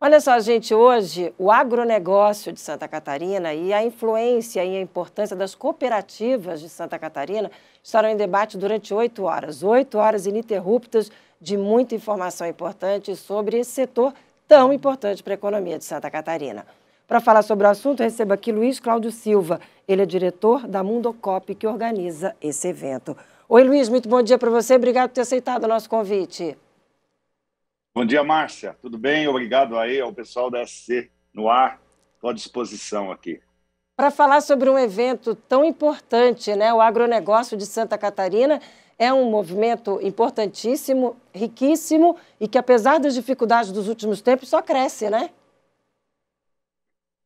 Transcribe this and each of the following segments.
Olha só, gente, hoje o agronegócio de Santa Catarina e a influência e a importância das cooperativas de Santa Catarina estarão em debate durante oito horas. Oito horas ininterruptas de muita informação importante sobre esse setor tão importante para a economia de Santa Catarina. Para falar sobre o assunto, recebo aqui Luiz Cláudio Silva. Ele é diretor da Mundocop, que organiza esse evento. Oi, Luiz, muito bom dia para você. Obrigado por ter aceitado o nosso convite. Bom dia, Márcia. Tudo bem? Obrigado aí ao pessoal da SC no ar. Estou à disposição aqui. Para falar sobre um evento tão importante, né? o agronegócio de Santa Catarina é um movimento importantíssimo, riquíssimo e que, apesar das dificuldades dos últimos tempos, só cresce, né?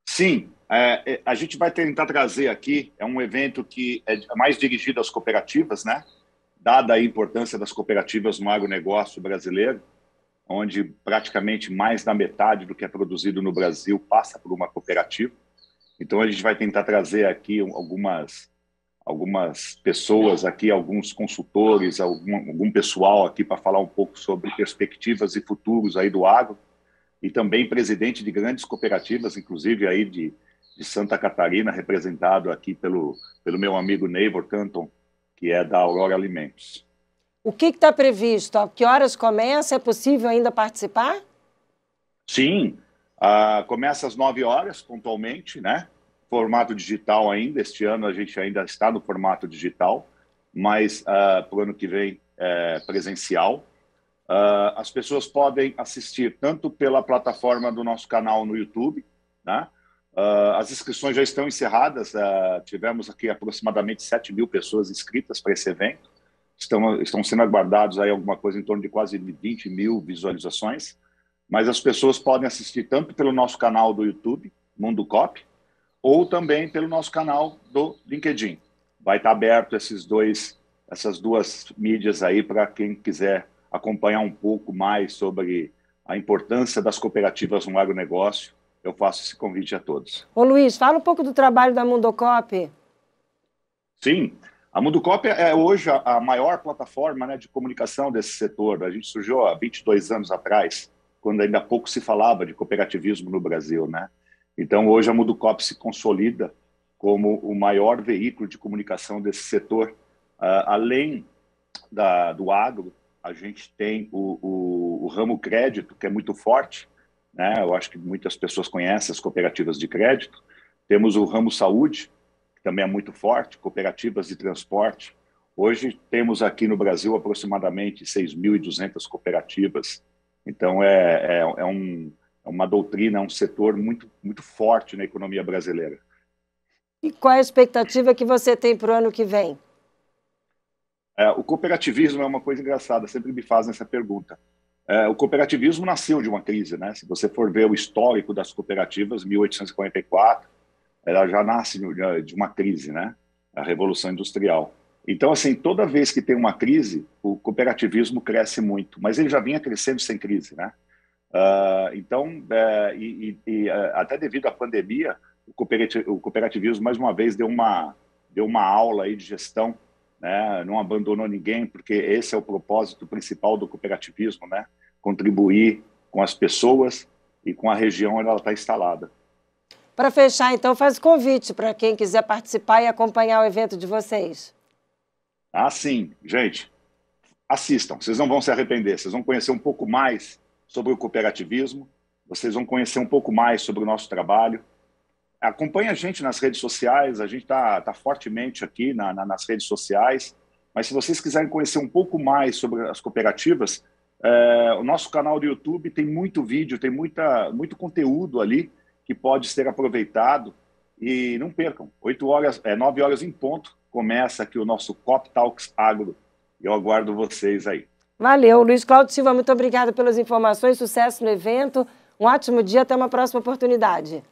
Sim. É, é a gente vai tentar trazer aqui, é um evento que é mais dirigido às cooperativas, né? Dada a importância das cooperativas no agronegócio brasileiro onde praticamente mais da metade do que é produzido no Brasil passa por uma cooperativa. Então a gente vai tentar trazer aqui algumas algumas pessoas aqui, alguns consultores, algum, algum pessoal aqui para falar um pouco sobre perspectivas e futuros aí do agro e também presidente de grandes cooperativas, inclusive aí de, de Santa Catarina, representado aqui pelo pelo meu amigo Neivor Canton, que é da Aurora Alimentos. O que está previsto? A que horas começa? É possível ainda participar? Sim, ah, começa às 9 horas, pontualmente, né? Formato digital ainda. Este ano a gente ainda está no formato digital, mas ah, para o ano que vem é presencial. Ah, as pessoas podem assistir tanto pela plataforma do nosso canal no YouTube, né? Uh, as inscrições já estão encerradas, uh, tivemos aqui aproximadamente 7 mil pessoas inscritas para esse evento estão, estão sendo aguardados aí alguma coisa em torno de quase 20 mil visualizações, mas as pessoas podem assistir tanto pelo nosso canal do YouTube, Mundo Cop, ou também pelo nosso canal do LinkedIn. Vai estar aberto esses dois, essas duas mídias aí para quem quiser acompanhar um pouco mais sobre a importância das cooperativas no agronegócio. Eu faço esse convite a todos. Ô Luiz, fala um pouco do trabalho da Mundocop. Sim, a Mundocop é hoje a, maior plataforma né, de comunicação desse setor. A gente surgiu há 22 anos atrás, quando ainda pouco se falava de cooperativismo no Brasil. Né? Então, hoje a Mundocop se consolida como o maior veículo de comunicação desse setor. Uh, além da, do agro, a gente tem o, o, o, ramo crédito, que é muito forte. Né? Eu acho que muitas pessoas conhecem as cooperativas de crédito. Temos o ramo saúde, que também é muito forte, cooperativas de transporte. Hoje temos aqui no Brasil aproximadamente 6.200 cooperativas. Então é, é, é, um, é uma doutrina, é um setor muito, muito forte na economia brasileira. E qual é a expectativa que você tem para o ano que vem? É, o cooperativismo é uma coisa engraçada, sempre me fazem essa pergunta. É, o cooperativismo nasceu de uma crise, né? Se você for ver o histórico das cooperativas, 1844, ela já nasce eh, de uma crise, né? A revolução industrial. Então, assim, toda vez que tem uma crise, o cooperativismo cresce muito, mas ele já vinha crescendo sem crise, né? Uh, então, eh, e, e eh, até devido à pandemia, o cooperativismo, o cooperativismo, mais uma vez deu uma deu uma aula aí de gestão, né? Não abandonou ninguém, porque esse é o propósito principal do cooperativismo, né? Contribuir com as pessoas e com a região onde ela está instalada. Para fechar, então, faz o convite para quem quiser participar e acompanhar o evento de vocês. Ah, sim, gente. Assistam, vocês não vão se arrepender, vocês vão conhecer um pouco mais sobre o cooperativismo, vocês vão conhecer um pouco mais sobre o nosso trabalho. Acompanhe a gente nas redes sociais, a gente está tá fortemente aqui na, na, nas redes sociais, mas se vocês quiserem conhecer um pouco mais sobre as cooperativas, é, o nosso canal do YouTube tem muito vídeo, tem muita, muito conteúdo ali que pode ser aproveitado e não percam. 8 horas, é, 9 horas em ponto, começa aqui o nosso Cop Talks Agro. Eu aguardo vocês aí. Valeu, Luiz Cláudio Silva, muito obrigado pelas informações, sucesso no evento, um ótimo dia, até uma próxima oportunidade.